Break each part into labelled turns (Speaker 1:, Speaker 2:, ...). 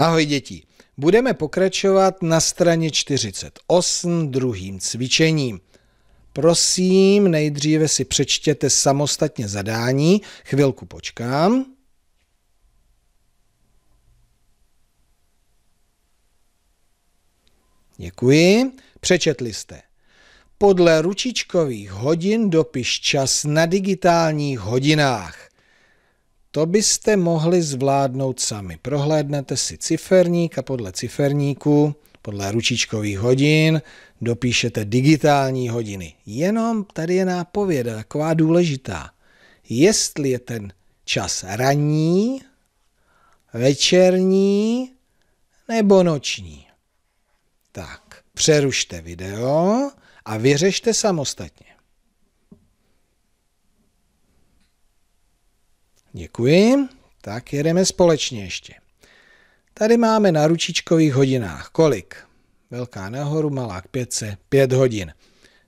Speaker 1: Ahoj děti, budeme pokračovat na straně 48 druhým cvičením. Prosím, nejdříve si přečtěte samostatně zadání, chvilku počkám. Děkuji, přečetli jste. Podle ručičkových hodin dopiš čas na digitálních hodinách. To byste mohli zvládnout sami. Prohlédnete si ciferník a podle ciferníku, podle ručičkových hodin, dopíšete digitální hodiny. Jenom tady je nápověda taková důležitá. Jestli je ten čas ranní, večerní nebo noční. Tak, přerušte video a vyřešte samostatně. Děkuji. Tak jedeme společně ještě. Tady máme na ručičkových hodinách kolik? Velká nahoru, malá k pětce, pět hodin.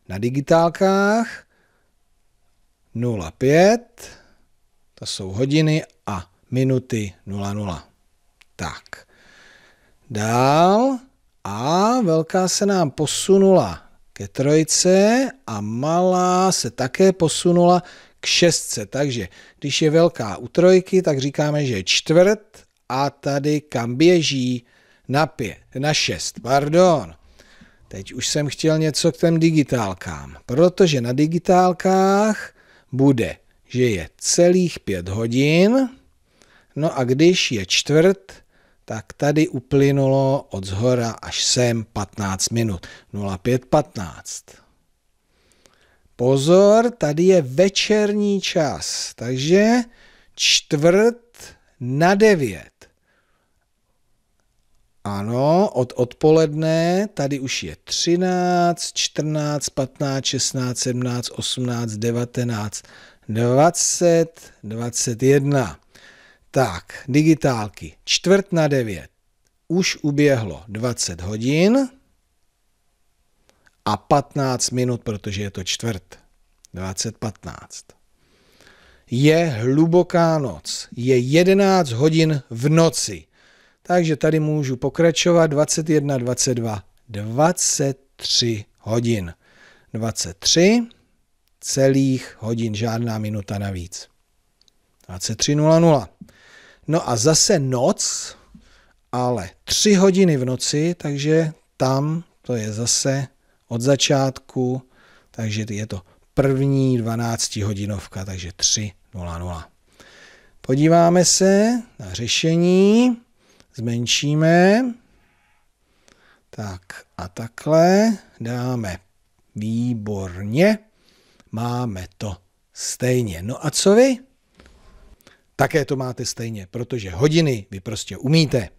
Speaker 1: Na digitálkách 0,5, to jsou hodiny a minuty 0,0. Tak, dál a velká se nám posunula ke trojce a malá se také posunula k šestce. Takže když je velká u trojky, tak říkáme, že je čtvrt a tady kam běží na, pě, na šest. Pardon. Teď už jsem chtěl něco k těm digitálkám, protože na digitálkách bude, že je celých pět hodin, no a když je čtvrt, tak tady uplynulo od zhora až sem 15 minut. 0515. Pozor, tady je večerní čas, takže čtvrt na devět. Ano, od odpoledne tady už je 13, 14, 15, 16, 17, 18, 19, 20, 21. Tak, digitálky, čtvrt na devět. Už uběhlo 20 hodin a 15 minut, protože je to čtvrt. 2015. Je hluboká noc. Je 11 hodin v noci. Takže tady můžu pokračovat 21, 22, 23 hodin. 23 celých hodin, žádná minuta navíc. 23.00. No a zase noc, ale 3 hodiny v noci, takže tam to je zase od začátku, takže je to první 12 hodinovka, takže 3.00. Podíváme se na řešení, zmenšíme, tak a takhle dáme výborně, máme to stejně. No a co vy? Také to máte stejně, protože hodiny vy prostě umíte.